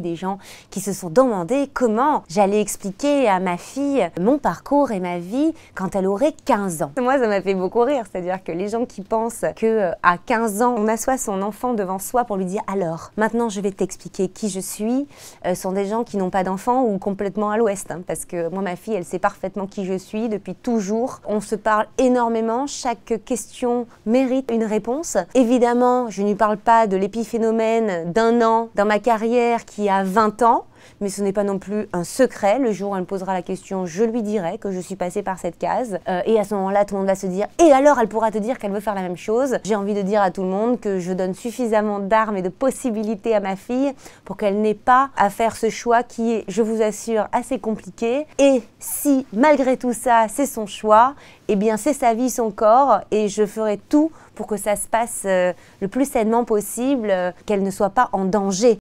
des gens qui se sont demandé comment j'allais expliquer à ma fille mon parcours et ma vie quand elle aurait 15 ans. Moi, ça m'a fait beaucoup rire, c'est-à-dire que les gens qui pensent que euh, à 15 ans, on assoit son enfant devant soi pour lui dire alors, maintenant je vais t'expliquer qui je suis, euh, sont des gens qui n'ont pas d'enfants ou complètement à l'ouest, hein, parce que moi, ma fille, elle sait parfaitement qui je suis depuis toujours. On se parle énormément, chaque question mérite une réponse. Évidemment, je ne lui parle pas de l'épiphénomène d'un an dans ma carrière qui 20 ans, mais ce n'est pas non plus un secret. Le jour où elle posera la question, je lui dirai que je suis passée par cette case. Euh, et à ce moment-là, tout le monde va se dire, et alors elle pourra te dire qu'elle veut faire la même chose. J'ai envie de dire à tout le monde que je donne suffisamment d'armes et de possibilités à ma fille pour qu'elle n'ait pas à faire ce choix qui est, je vous assure, assez compliqué. Et si, malgré tout ça, c'est son choix, eh bien, c'est sa vie, son corps, et je ferai tout pour que ça se passe euh, le plus sainement possible, euh, qu'elle ne soit pas en danger.